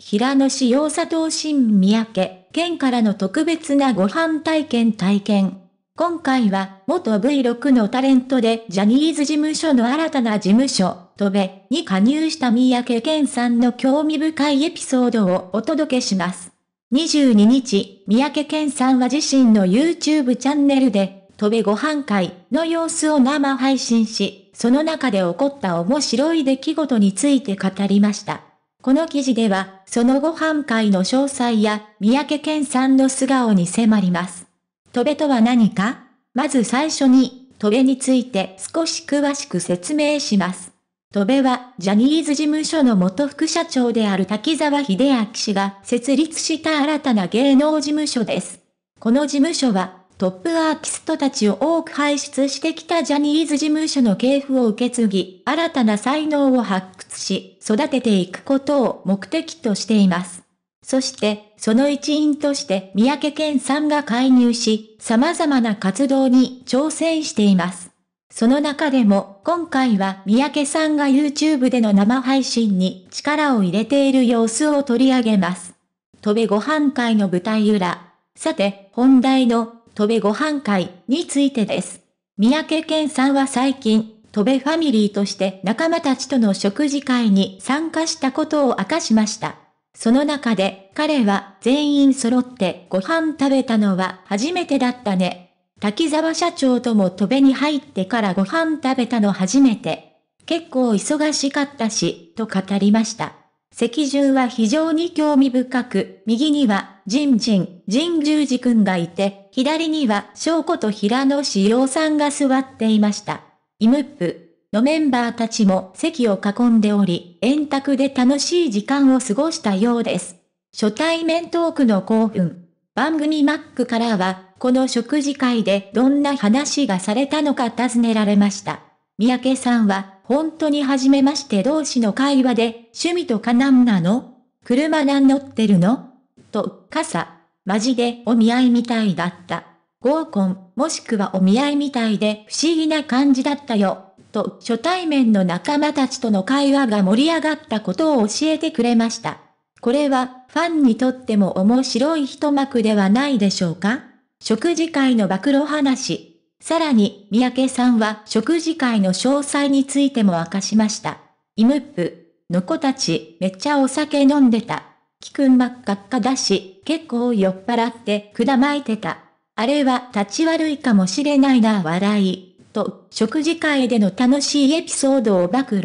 平野市洋佐藤新三宅、県からの特別なご飯体験体験。今回は、元 V6 のタレントでジャニーズ事務所の新たな事務所、戸部に加入した三宅健さんの興味深いエピソードをお届けします。22日、三宅健さんは自身の YouTube チャンネルで、戸部ご飯会の様子を生配信し、その中で起こった面白い出来事について語りました。この記事では、そのご飯会の詳細や、三宅健さんの素顔に迫ります。トベとは何かまず最初に、トベについて少し詳しく説明します。戸部は、ジャニーズ事務所の元副社長である滝沢秀明氏が設立した新たな芸能事務所です。この事務所は、トップアーティストたちを多く輩出してきたジャニーズ事務所の系譜を受け継ぎ、新たな才能を発掘し、育てていくことを目的としています。そして、その一員として三宅健さんが介入し、様々な活動に挑戦しています。その中でも、今回は三宅さんが YouTube での生配信に力を入れている様子を取り上げます。飛べご飯会の舞台裏。さて、本題の戸部ご飯会についてです。三宅健さんは最近、戸部ファミリーとして仲間たちとの食事会に参加したことを明かしました。その中で彼は全員揃ってご飯食べたのは初めてだったね。滝沢社長とも戸部に入ってからご飯食べたの初めて。結構忙しかったし、と語りました。席順は非常に興味深く、右には、ジンジン、ジン十字くんがいて、左には、翔子と平野志陽さんが座っていました。イムップのメンバーたちも席を囲んでおり、円卓で楽しい時間を過ごしたようです。初対面トークの興奮。番組マックからは、この食事会でどんな話がされたのか尋ねられました。三宅さんは、本当に初めまして同士の会話で、趣味とか何なの車何乗ってるのと、傘。マジでお見合いみたいだった。合コン、もしくはお見合いみたいで不思議な感じだったよ。と、初対面の仲間たちとの会話が盛り上がったことを教えてくれました。これは、ファンにとっても面白い一幕ではないでしょうか食事会の暴露話。さらに、三宅さんは食事会の詳細についても明かしました。イムップ、の子たち、めっちゃお酒飲んでた。キくん真っ赤っかだし、結構酔っ払ってくだまいてた。あれは立ち悪いかもしれないな笑い。と、食事会での楽しいエピソードを暴露。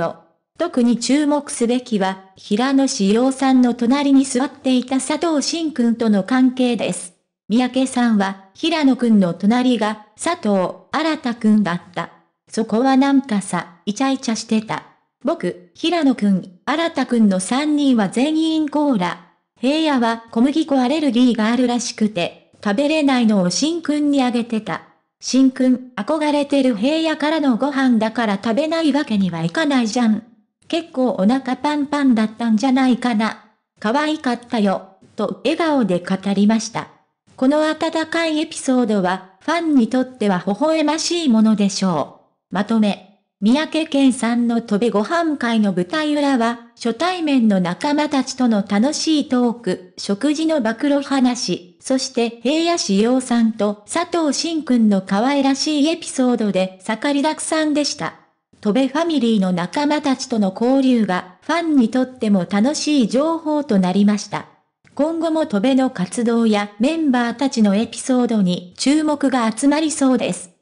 特に注目すべきは、平野志陽さんの隣に座っていた佐藤慎くんとの関係です。三宅さんは、平野くんの隣が、佐藤新くんだった。そこはなんかさ、イチャイチャしてた。僕、平野くん、新くんの3人は全員コーラ。平野は小麦粉アレルギーがあるらしくて、食べれないのを新くんにあげてた。新くん、憧れてる平野からのご飯だから食べないわけにはいかないじゃん。結構お腹パンパンだったんじゃないかな。可愛かったよ、と笑顔で語りました。この温かいエピソードは、ファンにとっては微笑ましいものでしょう。まとめ。三宅健さんの飛べご飯会の舞台裏は、初対面の仲間たちとの楽しいトーク、食事の暴露話、そして平野志陽さんと佐藤慎くんの可愛らしいエピソードで盛りだくさんでした。飛べファミリーの仲間たちとの交流が、ファンにとっても楽しい情報となりました。今後も戸辺の活動やメンバーたちのエピソードに注目が集まりそうです。